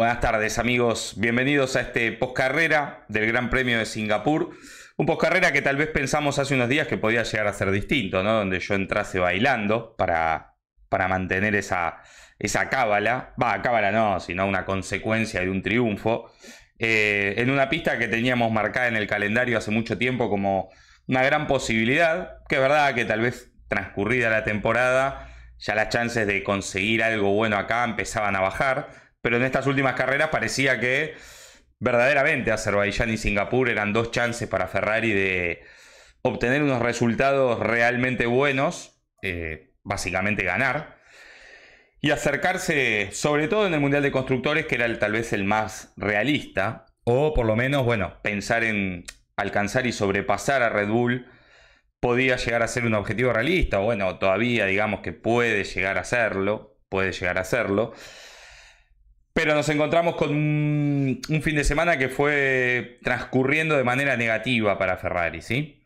Buenas tardes amigos, bienvenidos a este poscarrera del Gran Premio de Singapur. Un poscarrera que tal vez pensamos hace unos días que podía llegar a ser distinto, ¿no? Donde yo entrase bailando para, para mantener esa, esa cábala. Va, cábala no, sino una consecuencia de un triunfo. Eh, en una pista que teníamos marcada en el calendario hace mucho tiempo como una gran posibilidad, que es verdad que tal vez transcurrida la temporada ya las chances de conseguir algo bueno acá empezaban a bajar pero en estas últimas carreras parecía que verdaderamente Azerbaiyán y Singapur eran dos chances para Ferrari de obtener unos resultados realmente buenos, eh, básicamente ganar, y acercarse sobre todo en el Mundial de Constructores, que era el, tal vez el más realista, o por lo menos, bueno, pensar en alcanzar y sobrepasar a Red Bull podía llegar a ser un objetivo realista, o bueno, todavía digamos que puede llegar a serlo, puede llegar a serlo. Pero nos encontramos con un, fin de semana que fue transcurriendo de manera negativa para Ferrari, ¿sí?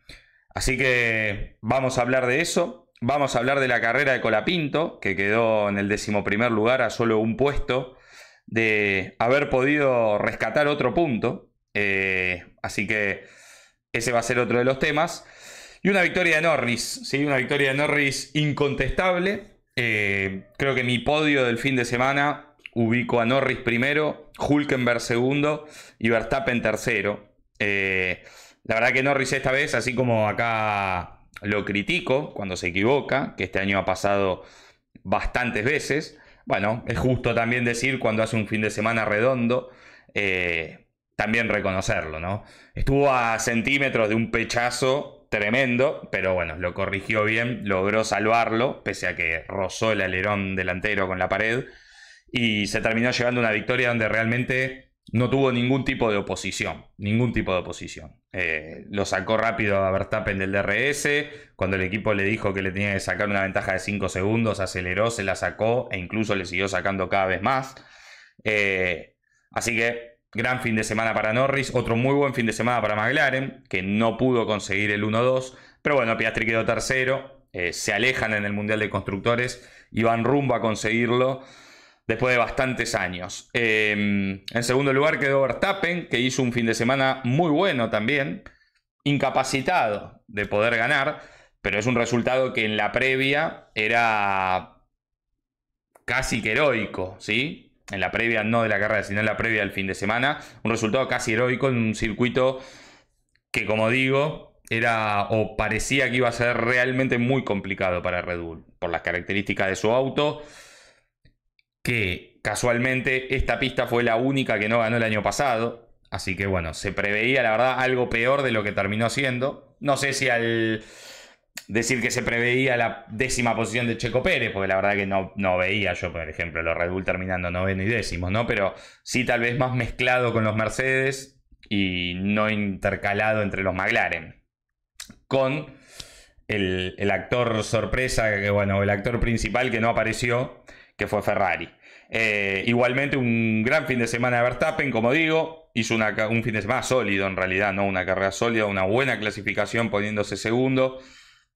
Así que vamos a hablar de eso. Vamos a hablar de la carrera de Colapinto, que quedó en el decimoprimer lugar a solo un puesto de haber podido rescatar otro punto. Eh, así que ese va a ser otro de los temas. Y una victoria de Norris, ¿sí? Una victoria de Norris incontestable. Eh, creo que mi podio del fin de semana ubico a Norris primero, Hulkenberg segundo y Verstappen tercero. Eh, la verdad que Norris esta vez, así como acá lo critico cuando se equivoca, que este año ha pasado bastantes veces, bueno, es justo también decir cuando hace un fin de semana redondo, eh, también reconocerlo, ¿no? Estuvo a centímetros de un pechazo tremendo, pero bueno, lo corrigió bien, logró salvarlo, pese a que rozó el alerón delantero con la pared y se terminó llevando una victoria donde realmente no tuvo ningún tipo de oposición, ningún tipo de oposición. Eh, lo sacó rápido a Verstappen del DRS, cuando el equipo le dijo que le tenía que sacar una ventaja de 5 segundos, aceleró, se la sacó e incluso le siguió sacando cada vez más. Eh, así que gran fin de semana para Norris, otro muy buen fin de semana para McLaren, que no pudo conseguir el 1-2, pero bueno, Piastri quedó tercero, eh, se alejan en el Mundial de Constructores y van rumbo a conseguirlo después de bastantes años. Em, en segundo lugar quedó Verstappen, que hizo un fin de semana muy bueno también, incapacitado de poder ganar, pero es un resultado que en la previa era casi que heroico, ¿sí? En la previa, no de la carrera, sino en la previa del fin de semana, un resultado casi heroico en un circuito que, como digo, era o parecía que iba a ser realmente muy complicado para Red Bull, por las características de su auto, que casualmente esta pista fue la única que no ganó el año pasado. Así que bueno, se preveía la verdad algo peor de lo que terminó siendo. No sé si al decir que se preveía la décima posición de Checo Pérez, porque la verdad que no, no veía yo, por ejemplo, los Red Bull terminando noveno y décimo, ¿no? Pero sí tal vez más mezclado con los Mercedes y no intercalado entre los McLaren. Con el, actor sorpresa, que bueno, el actor principal que no apareció, que fue Ferrari. Eh, igualmente un gran fin de semana de Verstappen, como digo, hizo un fin de semana sólido en realidad, no una carrera sólida, una buena clasificación poniéndose segundo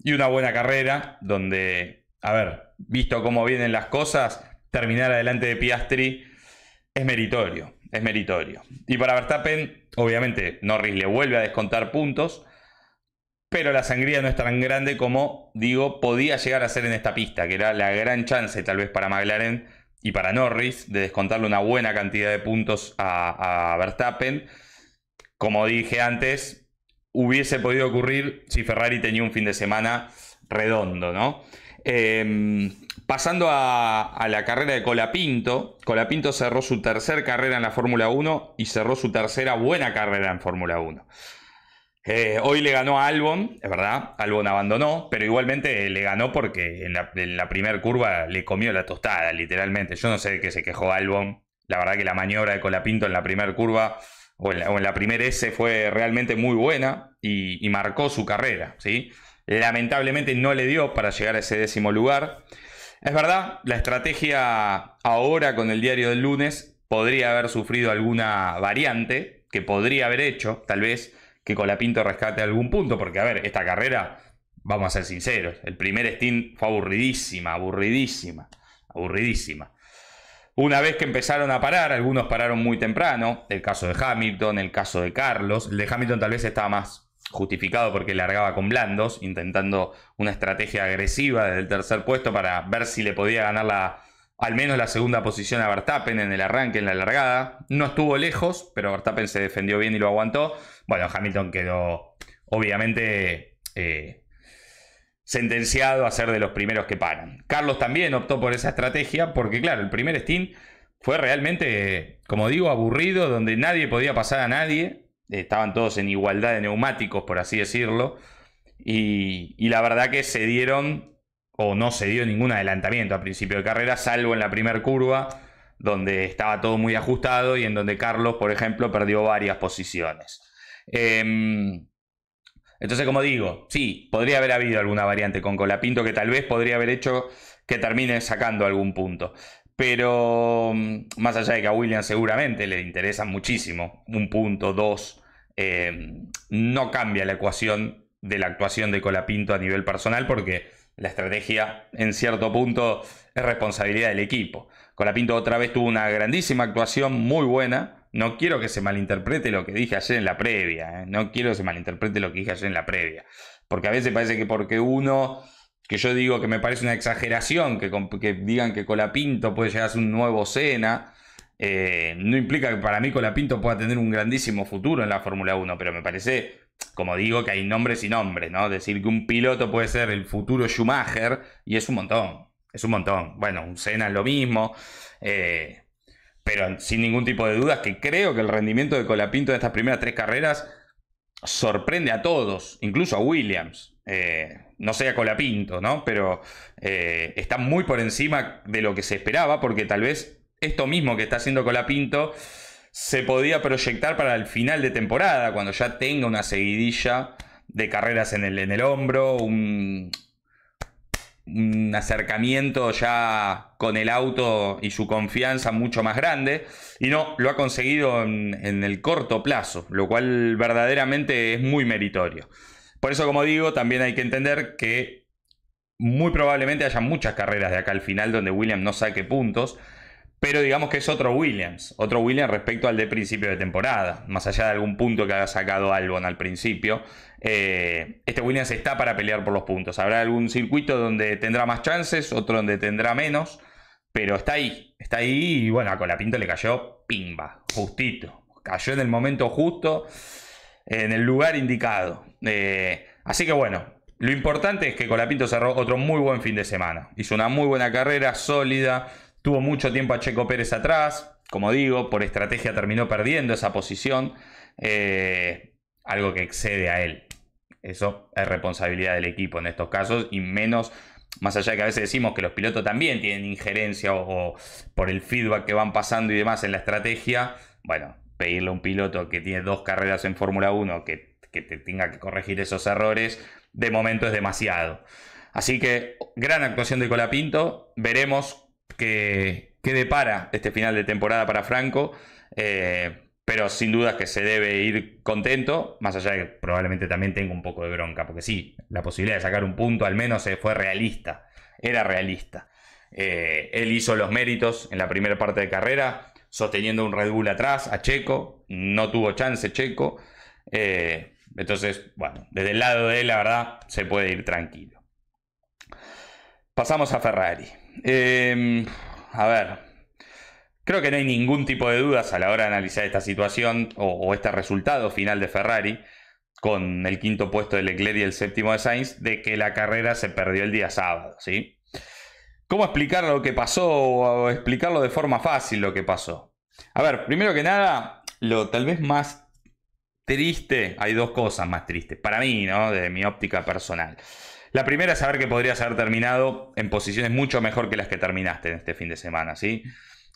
y una buena carrera donde, a ver, visto cómo vienen las cosas, terminar adelante de Piastri es meritorio, es meritorio. Y para Verstappen, obviamente, Norris le vuelve a descontar puntos, pero la sangría no es tan grande como, digo, podía llegar a ser en esta pista, que era la gran chance tal vez para McLaren y para Norris de descontarle una buena cantidad de puntos a, Verstappen. Como dije antes, hubiese podido ocurrir si Ferrari tenía un fin de semana redondo, ¿no? Em, pasando a, a, la carrera de Colapinto, Colapinto cerró su tercera carrera en la Fórmula 1 y cerró su tercera buena carrera en Fórmula 1. Eh, hoy le ganó a Albon, es verdad, Albon abandonó, pero igualmente le ganó porque en la, primera curva le comió la tostada, literalmente. Yo no sé de qué se quejó Albon. La verdad que la maniobra de Colapinto en la primera curva o en la, primera S fue realmente muy buena y, marcó su carrera, Lamentablemente no le dio para llegar a ese décimo lugar. Es verdad, la estrategia ahora con el diario del lunes podría haber sufrido alguna variante que podría haber hecho, tal vez, que Colapinto rescate algún punto, porque a ver, esta carrera, vamos a ser sinceros, el primer Steam fue aburridísima, aburridísima, aburridísima. Una vez que empezaron a parar, algunos pararon muy temprano, el caso de Hamilton, el caso de Carlos, el de Hamilton tal vez estaba más justificado porque largaba con blandos, intentando una estrategia agresiva desde el tercer puesto para ver si le podía ganar la, al menos la segunda posición a Verstappen en el arranque, en la largada. No estuvo lejos, pero Verstappen se defendió bien y lo aguantó. Bueno, Hamilton quedó obviamente eh, sentenciado a ser de los primeros que paran. Carlos también optó por esa estrategia porque, claro, el primer Steam fue realmente, como digo, aburrido, donde nadie podía pasar a nadie. Estaban todos en igualdad de neumáticos, por así decirlo. y la verdad que se dieron o no se dio ningún adelantamiento a principio de carrera, salvo en la primera curva, donde estaba todo muy ajustado y en donde Carlos, por ejemplo, perdió varias posiciones. Em, entonces, como digo, sí, podría haber habido alguna variante con Colapinto que tal vez podría haber hecho que termine sacando algún punto. Pero em, más allá de que a Williams seguramente le interesa muchísimo, un punto, dos, em, no cambia la ecuación de la actuación de Colapinto a nivel personal porque la estrategia en cierto punto es responsabilidad del equipo. Colapinto otra vez tuvo una grandísima actuación, muy buena. No quiero que se malinterprete lo que dije ayer en la previa. ¿eh? No quiero que se malinterprete lo que dije ayer en la previa. Porque a veces parece que porque uno, que yo digo que me parece una exageración, que, digan que Colapinto puede llegar a ser un nuevo Cena. Eh, no implica que para mí Colapinto pueda tener un grandísimo futuro en la Fórmula 1, pero me parece como digo, que hay nombres y nombres, ¿no? Decir que un piloto puede ser el futuro Schumacher y es un montón, es un montón. Bueno, un Senna es lo mismo, eh, pero sin ningún tipo de dudas que creo que el rendimiento de Colapinto en estas primeras tres carreras sorprende a todos, incluso a Williams. Eh, no sea Colapinto, ¿no? Pero eh, está muy por encima de lo que se esperaba, porque tal vez esto mismo que está haciendo Colapinto se podía proyectar para el final de temporada, cuando ya tenga una seguidilla de carreras en el, en el hombro, un, acercamiento ya con el auto y su confianza mucho más grande. Y no, lo ha conseguido en, en, el corto plazo, lo cual verdaderamente es muy meritorio. Por eso, como digo, también hay que entender que muy probablemente haya muchas carreras de acá al final donde William no saque puntos. Pero digamos que es otro Williams, otro Williams respecto al de principio de temporada, más allá de algún punto que haya sacado Albon al principio. Eh, este Williams está para pelear por los puntos. Habrá algún circuito donde tendrá más chances, otro donde tendrá menos, pero está ahí, está ahí y bueno, a Colapinto le cayó pimba, justito. Cayó en el momento justo, en el lugar indicado. Eh, así que bueno, lo importante es que Colapinto cerró otro muy buen fin de semana. Hizo una muy buena carrera, sólida, Tuvo mucho tiempo a Checo Pérez atrás, como digo, por estrategia terminó perdiendo esa posición, eh, algo que excede a él. Eso es responsabilidad del equipo en estos casos y menos, más allá de que a veces decimos que los pilotos también tienen injerencia o, por el feedback que van pasando y demás en la estrategia, bueno, pedirle a un piloto que tiene dos carreras en Fórmula 1 que, que tenga que corregir esos errores, de momento es demasiado. Así que gran actuación de Colapinto, veremos que, depara este final de temporada para Franco. Eh, pero sin duda que se debe ir contento, más allá de que probablemente también tenga un poco de bronca, porque sí, la posibilidad de sacar un punto al menos eh, fue realista, era realista. Eh, él hizo los méritos en la primera parte de carrera, sosteniendo un Red Bull atrás a Checo, no tuvo chance Checo, entonces, bueno, desde el lado de él, la verdad, se puede ir tranquilo. Pasamos a Ferrari. Em, a ver, creo que no hay ningún tipo de dudas a la hora de analizar esta situación o, este resultado final de Ferrari con el quinto puesto de Leclerc y el séptimo de Sainz, de que la carrera se perdió el día sábado, ¿sí? ¿Cómo explicar lo que pasó o explicarlo de forma fácil lo que pasó? A ver, primero que nada, lo tal vez más triste, hay dos cosas más tristes, para mí, ¿no? De mi óptica personal. La primera es saber que podrías haber terminado en posiciones mucho mejor que las que terminaste en este fin de semana, ¿sí?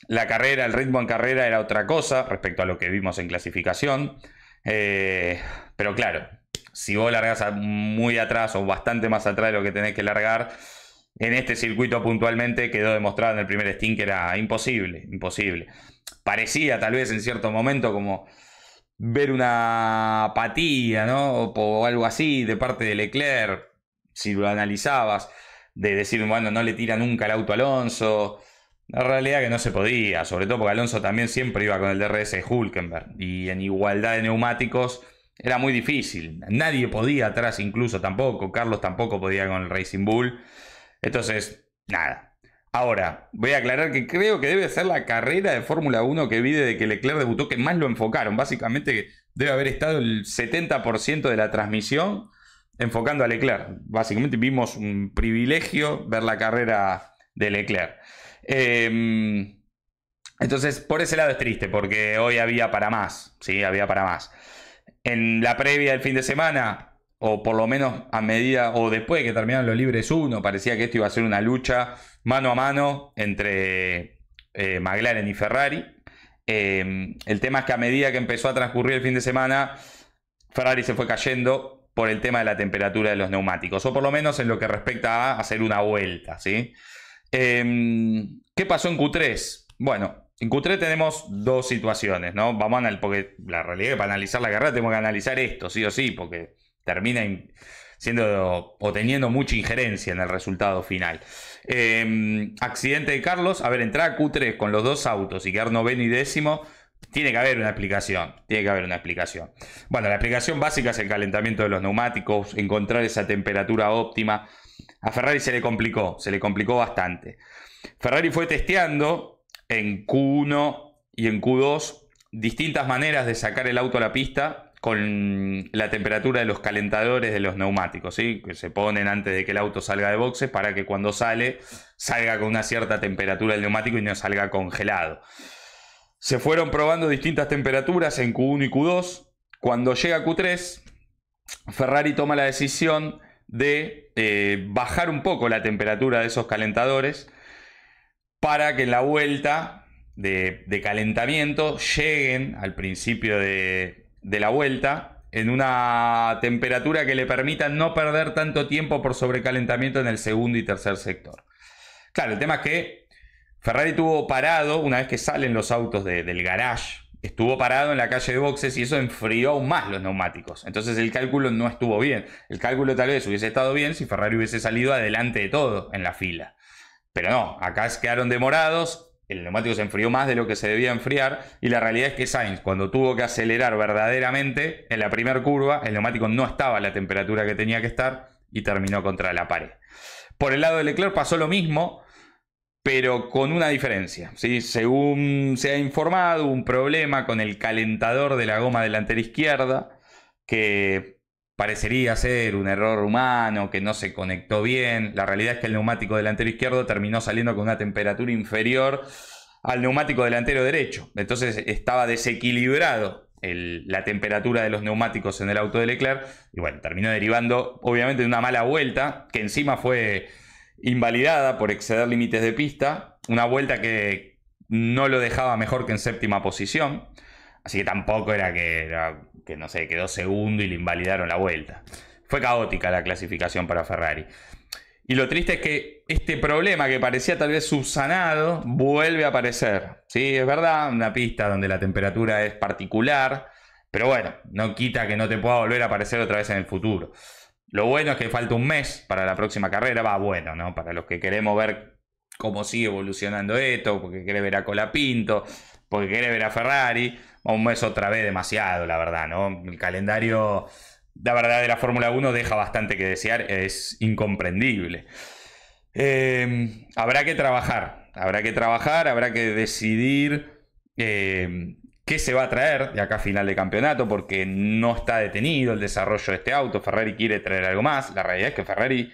La carrera, el ritmo en carrera era otra cosa respecto a lo que vimos en clasificación. Eh, pero claro, si vos largas muy atrás o bastante más atrás de lo que tenés que largar, en este circuito puntualmente quedó demostrado en el primer stint que era imposible, imposible. Parecía tal vez en cierto momento como ver una apatía, ¿no? O, o algo así de parte de Leclerc si lo analizabas, de decir, bueno, no le tira nunca el auto a Alonso. La realidad que no se podía, sobre todo porque Alonso también siempre iba con el DRS Hulkenberg. Y en igualdad de neumáticos era muy difícil. Nadie podía atrás incluso tampoco. Carlos tampoco podía con el Racing Bull. Entonces, nada. Ahora, voy a aclarar que creo que debe ser la carrera de Fórmula 1 que vi de que Leclerc debutó que más lo enfocaron. Básicamente debe haber estado el 70% de la transmisión enfocando a Leclerc. Básicamente vimos un privilegio ver la carrera de Leclerc. Em, entonces, por ese lado es triste, porque hoy había para más, sí, había para más. En la previa del fin de semana, o por lo menos a medida, o después de que terminaron los libres uno, parecía que esto iba a ser una lucha mano a mano entre eh, McLaren y Ferrari. Em, el tema es que a medida que empezó a transcurrir el fin de semana, Ferrari se fue cayendo por el tema de la temperatura de los neumáticos, o por lo menos en lo que respecta a hacer una vuelta. ¿sí? Em, ¿Qué pasó en Q3? Bueno, en Q3 tenemos dos situaciones, ¿no? Vamos a analizar, porque la realidad es que para analizar la carrera tengo que analizar esto, sí o sí, porque termina siendo o teniendo mucha injerencia en el resultado final. Em, accidente de Carlos, ver, entrar a Q3 con los dos autos y quedar noveno y décimo tiene que haber una explicación, tiene que haber una explicación. Bueno, la explicación básica es el calentamiento de los neumáticos, encontrar esa temperatura óptima. A Ferrari se le complicó, se le complicó bastante. Ferrari fue testeando en Q1 y en Q2 distintas maneras de sacar el auto a la pista con la temperatura de los calentadores de los neumáticos, que se ponen antes de que el auto salga de boxes para que cuando sale salga con una cierta temperatura el neumático y no salga congelado. Se fueron probando distintas temperaturas en Q1 y Q2. Cuando llega Q3, Ferrari toma la decisión de eh, bajar un poco la temperatura de esos calentadores para que en la vuelta de, calentamiento lleguen al principio de, de la vuelta en una temperatura que le permita no perder tanto tiempo por sobrecalentamiento en el segundo y tercer sector. Claro, el tema es que Ferrari tuvo parado, una vez que salen los autos del garage, estuvo parado en la calle de boxes y eso enfrió aún más los neumáticos. Entonces el cálculo no estuvo bien. El cálculo tal vez hubiese estado bien si Ferrari hubiese salido adelante de todo en la fila. Pero no, acá quedaron demorados, el neumático se enfrió más de lo que se debía enfriar y la realidad es que Sainz cuando tuvo que acelerar verdaderamente en la primera curva el neumático no estaba a la temperatura que tenía que estar y terminó contra la pared. Por el lado de Leclerc pasó lo mismo, pero con una diferencia. Según se ha informado, un problema con el calentador de la goma delantera izquierda, que parecería ser un error humano, que no se conectó bien. La realidad es que el neumático delantero izquierdo terminó saliendo con una temperatura inferior al neumático delantero derecho. Entonces estaba desequilibrado la temperatura de los neumáticos en el auto de Leclerc. Y bueno, terminó derivando obviamente de una mala vuelta, que encima fue invalidada por exceder límites de pista, una vuelta que no lo dejaba mejor que en séptima posición, así que tampoco era que, que no sé, quedó segundo y le invalidaron la vuelta. Fue caótica la clasificación para Ferrari. Y lo triste es que este problema que parecía tal vez subsanado vuelve a aparecer. Sí, es verdad, una pista donde la temperatura es particular, pero bueno, no quita que no te pueda volver a aparecer otra vez en el futuro. Lo bueno es que falta un mes para la próxima carrera, va bueno, ¿no? Para los que queremos ver cómo sigue evolucionando esto, porque quiere ver a Colapinto, porque quiere ver a Ferrari, un mes otra vez demasiado, la verdad, ¿no? El calendario, la verdad, de la Fórmula 1 deja bastante que desear, es incomprendible. Em, habrá que trabajar, habrá que trabajar, habrá que decidir em, qué se va a traer de acá a final de campeonato, porque no está detenido el desarrollo de este auto. Ferrari quiere traer algo más. La realidad es que Ferrari,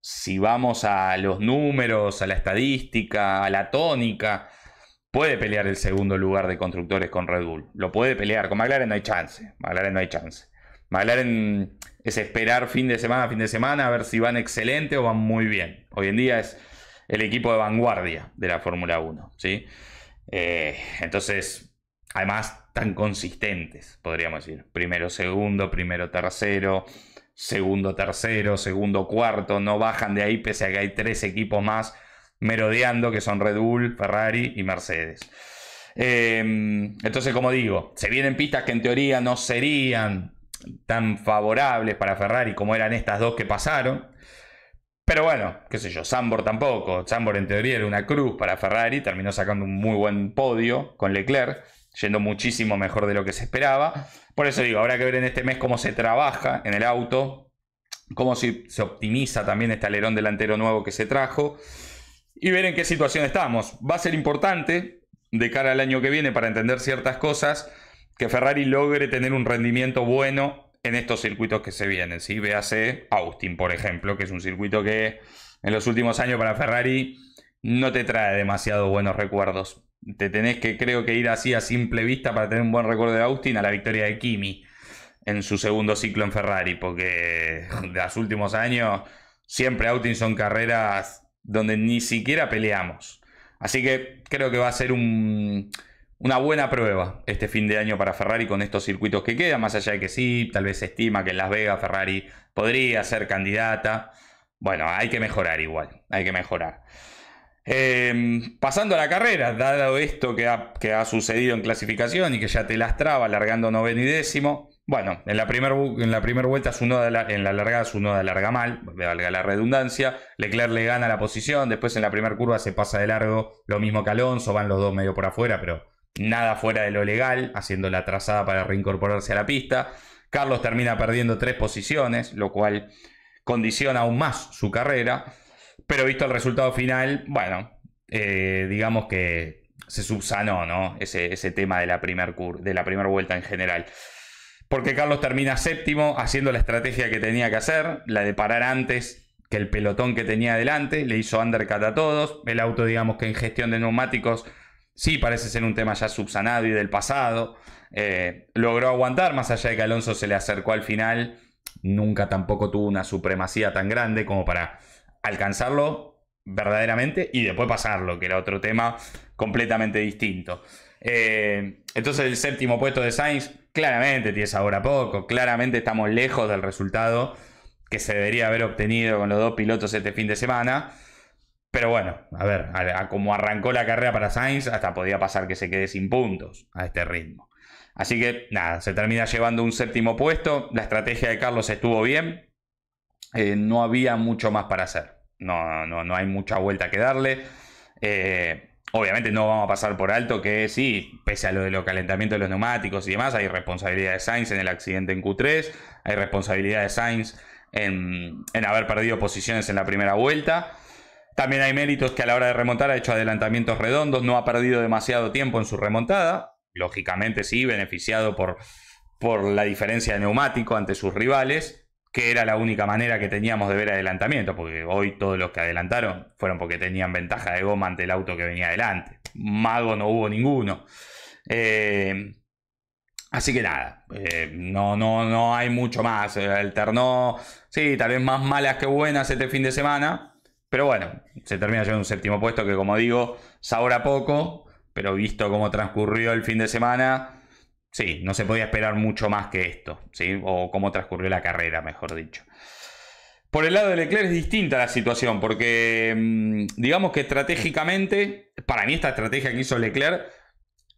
si vamos a los números, a la estadística, a la tónica, puede pelear el segundo lugar de constructores con Red Bull. Lo puede pelear. Con McLaren no hay chance. McLaren no hay chance. McLaren es esperar fin de semana fin de semana a ver si van excelente o van muy bien. Hoy en día es el equipo de vanguardia de la Fórmula 1. ¿sí? Eh, entonces, además tan consistentes, podríamos decir. Primero, segundo, primero, tercero, segundo, tercero, segundo, cuarto. No bajan de ahí pese a que hay tres equipos más merodeando que son Red Bull, Ferrari y Mercedes. Em, entonces, como digo, se vienen pistas que en teoría no serían tan favorables para Ferrari como eran estas dos que pasaron. Pero bueno, qué sé yo, Sambor tampoco. Sambor en teoría era una cruz para Ferrari, terminó sacando un muy buen podio con Leclerc yendo muchísimo mejor de lo que se esperaba. Por eso digo, habrá que ver en este mes cómo se trabaja en el auto, cómo se, optimiza también este alerón delantero nuevo que se trajo y ver en qué situación estamos. Va a ser importante de cara al año que viene para entender ciertas cosas que Ferrari logre tener un rendimiento bueno en estos circuitos que se vienen. ¿sí? Véase Austin, por ejemplo, que es un circuito que en los últimos años para Ferrari no te trae demasiado buenos recuerdos te tenés que, creo que, ir así a simple vista para tener un buen recuerdo de Austin a la victoria de Kimi en su segundo ciclo en Ferrari, porque de los últimos años siempre Austin son carreras donde ni siquiera peleamos. Así que creo que va a ser una buena prueba este fin de año para Ferrari con estos circuitos que quedan, más allá de que sí, tal vez se estima que en Las Vegas Ferrari podría ser candidata. Bueno, hay que mejorar igual, hay que mejorar. Em, pasando a la carrera, dado esto que ha, que ha, sucedido en clasificación y que ya te lastraba alargando noveno y décimo, bueno, en la primera vuelta su en la largada su noda larga mal, valga la redundancia, Leclerc le gana la posición, después en la primera curva se pasa de largo lo mismo que Alonso, van los dos medio por afuera, pero nada fuera de lo legal, haciendo la trazada para reincorporarse a la pista. Carlos termina perdiendo tres posiciones, lo cual condiciona aún más su carrera. Pero visto el resultado final, bueno, eh, digamos que se subsanó, ¿no? Ese, ese tema de la primera vuelta en general. Porque Carlos termina séptimo, haciendo la estrategia que tenía que hacer, la de parar antes que el pelotón que tenía adelante, le hizo undercut a todos. El auto, digamos que en gestión de neumáticos, sí parece ser un tema ya subsanado y del pasado. Eh, logró aguantar, más allá de que Alonso se le acercó al final, nunca tampoco tuvo una supremacía tan grande como para alcanzarlo verdaderamente y después pasarlo, que era otro tema completamente distinto. Eh, entonces el séptimo puesto de Sainz claramente tiene ahora poco, claramente estamos lejos del resultado que se debería haber obtenido con los dos pilotos este fin de semana. Pero bueno, a ver, como arrancó la carrera para Sainz, hasta podía pasar que se quede sin puntos a este ritmo. Así que nada, se termina llevando un séptimo puesto, la estrategia de Carlos estuvo bien, eh, no había mucho más para hacer. No, no, hay mucha vuelta que darle. Eh, obviamente no vamos a pasar por alto que sí, pese a lo de los calentamientos de los neumáticos y demás, hay responsabilidad de Sainz en el accidente en Q3, hay responsabilidad de Sainz en, en haber perdido posiciones en la primera vuelta. También hay méritos que a la hora de remontar ha hecho adelantamientos redondos, no ha perdido demasiado tiempo en su remontada, lógicamente sí, beneficiado por, por la diferencia de neumático ante sus rivales que era la única manera que teníamos de ver adelantamiento, porque hoy todos los que adelantaron fueron porque tenían ventaja de goma ante el auto que venía adelante. Mago no hubo ninguno. Eh, así que nada, eh, no, no, no hay mucho más. Eh, alternó, sí, tal vez más malas que buenas este fin de semana, pero bueno, se termina en un séptimo puesto que como digo, sabrá poco, pero visto cómo transcurrió el fin de semana, sí, no se podía esperar mucho más que esto, ¿sí? o cómo transcurrió la carrera, mejor dicho. Por el lado de Leclerc es distinta la situación, porque mm, digamos que estratégicamente, para mí esta estrategia que hizo Leclerc,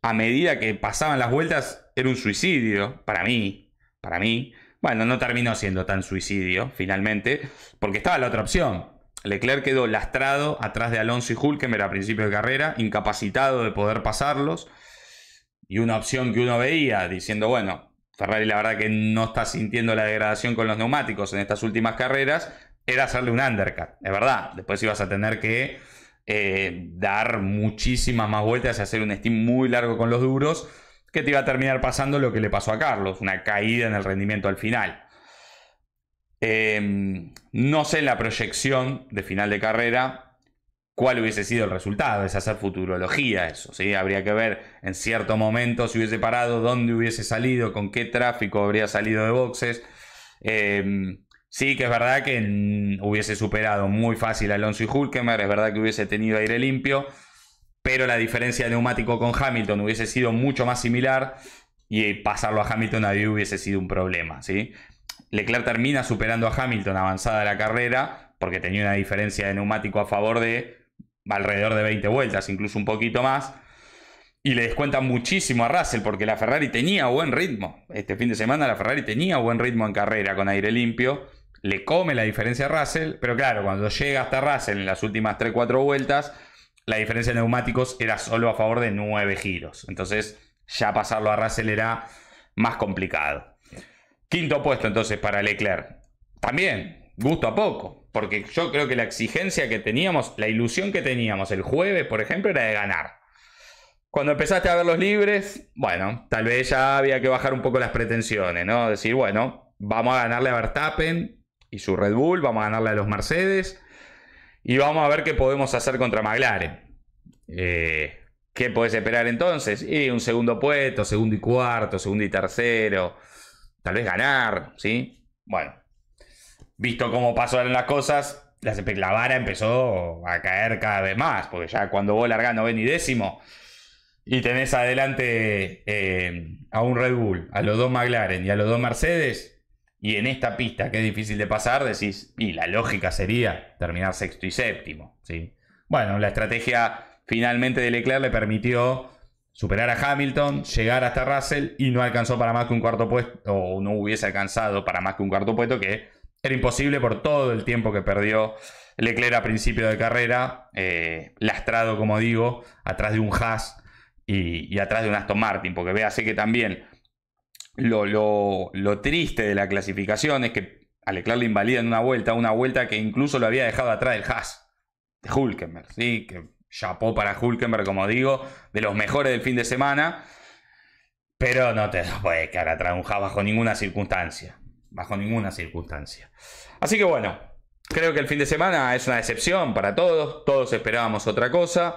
a medida que pasaban las vueltas, era un suicidio, para mí, para mí. Bueno, no terminó siendo tan suicidio, finalmente, porque estaba la otra opción. Leclerc quedó lastrado atrás de Alonso y Hulkemer a principios de carrera, incapacitado de poder pasarlos y una opción que uno veía diciendo, bueno, Ferrari la verdad que no está sintiendo la degradación con los neumáticos en estas últimas carreras, era hacerle un undercut, es verdad. Después ibas a tener que eh, dar muchísimas más vueltas y hacer un steam muy largo con los duros, que te iba a terminar pasando lo que le pasó a Carlos, una caída en el rendimiento al final. Em, no sé la proyección de final de carrera, cuál hubiese sido el resultado. Es hacer futurología eso, ¿sí? Habría que ver en cierto momento si hubiese parado, dónde hubiese salido, con qué tráfico habría salido de boxes. Em, sí que es verdad que hubiese superado muy fácil a Alonso y Hulkemer, es verdad que hubiese tenido aire limpio, pero la diferencia de neumático con Hamilton hubiese sido mucho más similar y pasarlo a Hamilton a hubiese sido un problema, ¿sí? Leclerc termina superando a Hamilton avanzada la carrera porque tenía una diferencia de neumático a favor de alrededor de 20 vueltas, incluso un poquito más. Y le descuenta muchísimo a Russell porque la Ferrari tenía buen ritmo. Este fin de semana la Ferrari tenía buen ritmo en carrera con aire limpio. Le come la diferencia a Russell, pero claro, cuando llega hasta Russell en las últimas 3-4 vueltas, la diferencia de neumáticos era solo a favor de 9 giros. Entonces ya pasarlo a Russell era más complicado. Quinto puesto entonces para Leclerc. También gusto a poco. Porque yo creo que la exigencia que teníamos, la ilusión que teníamos el jueves, por ejemplo, era de ganar. Cuando empezaste a ver los libres, bueno, tal vez ya había que bajar un poco las pretensiones, ¿no? Decir, bueno, vamos a ganarle a Verstappen y su Red Bull, vamos a ganarle a los Mercedes y vamos a ver qué podemos hacer contra McLaren. Eh, ¿Qué puedes esperar entonces? Y un segundo puesto, segundo y cuarto, segundo y tercero, tal vez ganar, ¿sí? Bueno, visto cómo pasaron las cosas, la vara empezó a caer cada vez más, porque ya cuando vos largás ven y décimo y tenés adelante eh, a un Red Bull, a los dos McLaren y a los dos Mercedes, y en esta pista que es difícil de pasar, decís, y la lógica sería terminar sexto y séptimo. ¿sí? Bueno, la estrategia finalmente de Leclerc le permitió superar a Hamilton, llegar hasta Russell y no alcanzó para más que un cuarto puesto, o no hubiese alcanzado para más que un cuarto puesto que era imposible por todo el tiempo que perdió Leclerc a principio de carrera, eh, lastrado, como digo, atrás de un Haas y, atrás de un Aston Martin, porque véase que también lo, lo, lo triste de la clasificación es que a Leclerc le en una vuelta, una vuelta que incluso lo había dejado atrás del Haas, de Hulkenberg, ¿sí? que chapó para Hulkenberg, como digo, de los mejores del fin de semana, pero no te puedes quedar atrás de un Haas bajo ninguna circunstancia bajo ninguna circunstancia. Así que bueno, creo que el fin de semana es una decepción para todos, todos esperábamos otra cosa.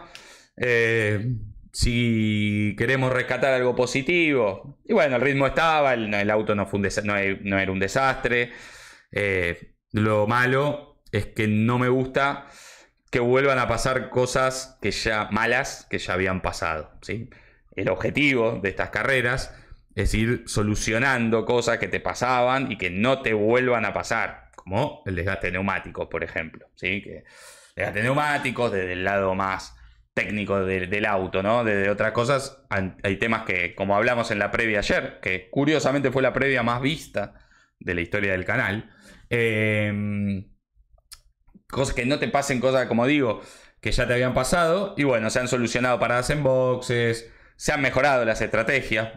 Eh, si queremos rescatar algo positivo, y bueno, el ritmo estaba, el, auto no, fue un no, e-, no, era un desastre. Eh, lo malo es que no me gusta que vuelvan a pasar cosas que ya malas que ya habían pasado. El objetivo de estas carreras es ir solucionando cosas que te pasaban y que no te vuelvan a pasar, como el desgaste neumático, por ejemplo. ¿sí? Que, desgaste de neumáticos desde el lado más técnico del auto, ¿no? Desde otras cosas, hay temas que, como hablamos en la previa ayer, que curiosamente fue la previa más vista de la historia del canal, em, cosas que no te pasen, cosas como digo, que ya te habían pasado, y bueno, se han solucionado paradas en boxes, se han mejorado las estrategias,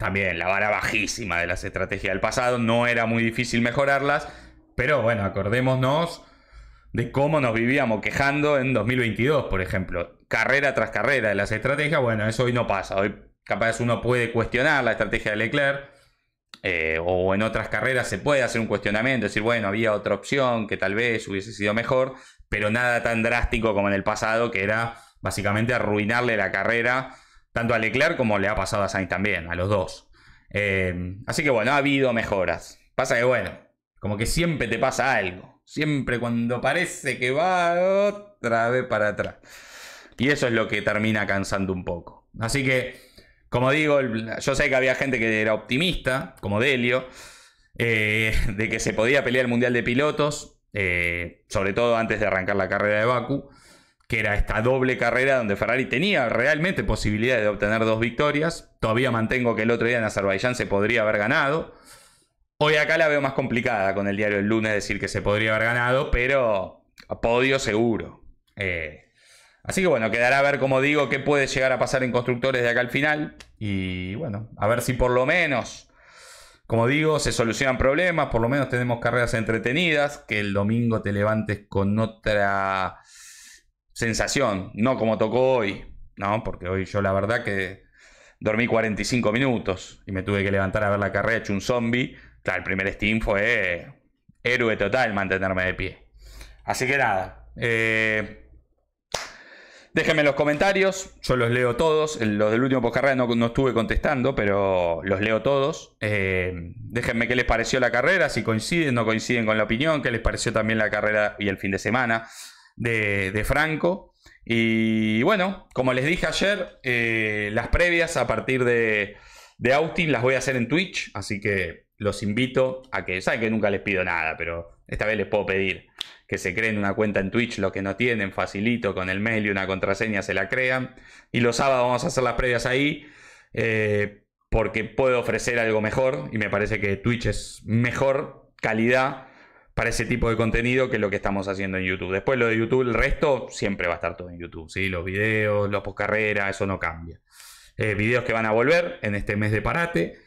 también la vara bajísima de las estrategias del pasado, no era muy difícil mejorarlas, pero bueno, acordémonos de cómo nos vivíamos quejando en 2022, por ejemplo, carrera tras carrera de las estrategias, bueno, eso hoy no pasa, hoy capaz uno puede cuestionar la estrategia de Leclerc, eh, o en otras carreras se puede hacer un cuestionamiento, decir, bueno, había otra opción que tal vez hubiese sido mejor, pero nada tan drástico como en el pasado, que era básicamente arruinarle la carrera tanto a Leclerc como le ha pasado a Sainz también, a los dos. Eh, así que bueno, ha habido mejoras. Pasa que bueno, como que siempre te pasa algo. Siempre cuando parece que va otra vez para atrás. Y eso es lo que termina cansando un poco. Así que, como digo, yo sé que había gente que era optimista, como Delio, eh, de que se podía pelear el Mundial de Pilotos, eh, sobre todo antes de arrancar la carrera de Baku que era esta doble carrera donde Ferrari tenía realmente posibilidad de obtener dos victorias. Todavía mantengo que el otro día en Azerbaiyán se podría haber ganado. Hoy acá la veo más complicada con el diario El lunes decir que se podría haber ganado, pero podio seguro. Eh, así que bueno, quedará a ver, como digo, qué puede llegar a pasar en constructores de acá al final. Y bueno, a ver si por lo menos, como digo, se solucionan problemas, por lo menos tenemos carreras entretenidas, que el domingo te levantes con otra sensación, no como tocó hoy, ¿no? Porque hoy yo la verdad que dormí 45 minutos y me tuve que levantar a ver la carrera hecho un zombie. Claro, el primer Steam fue héroe total mantenerme de pie. Así que nada. Eh, déjenme los comentarios. Yo los leo todos. Los del último postcarrera no, no estuve contestando, pero los leo todos. Eh, déjenme qué les pareció la carrera, si coinciden, no coinciden con la opinión, qué les pareció también la carrera y el fin de semana de, Franco. Y bueno, como les dije ayer, eh, las previas a partir de, de Austin las voy a hacer en Twitch, así que los invito a que, saben que nunca les pido nada, pero esta vez les puedo pedir que se creen una cuenta en Twitch, lo que no tienen, facilito, con el mail y una contraseña se la crean. Y los sábados vamos a hacer las previas ahí, eh, porque puedo ofrecer algo mejor y me parece que Twitch es mejor calidad para ese tipo de contenido que es lo que estamos haciendo en YouTube. Después lo de YouTube, el resto siempre va a estar todo en YouTube, ¿sí? Los videos, los postcarreras, eso no cambia. Eh, videos que van a volver en este mes de parate.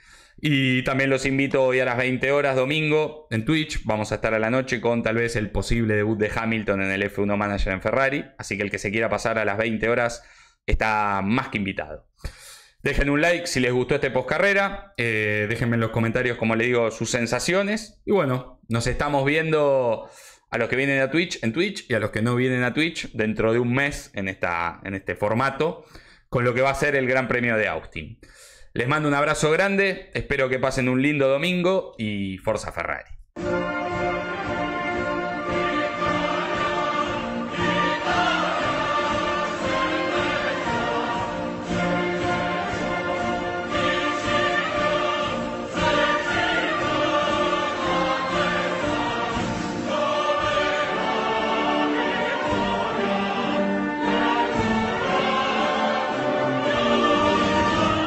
Y también los invito hoy a las 20 horas, domingo, en Twitch. Vamos a estar a la noche con tal vez el posible debut de Hamilton en el F1 Manager en Ferrari. Así que el que se quiera pasar a las 20 horas está más que invitado. Dejen un like si les gustó este post carrera. Eh, déjenme en los comentarios, como les digo, sus sensaciones. Y bueno, nos estamos viendo a los que vienen a Twitch en Twitch y a los que no vienen a Twitch dentro de un mes en, esta, en este formato con lo que va a ser el Gran Premio de Austin. Les mando un abrazo grande, espero que pasen un lindo domingo y Forza Ferrari.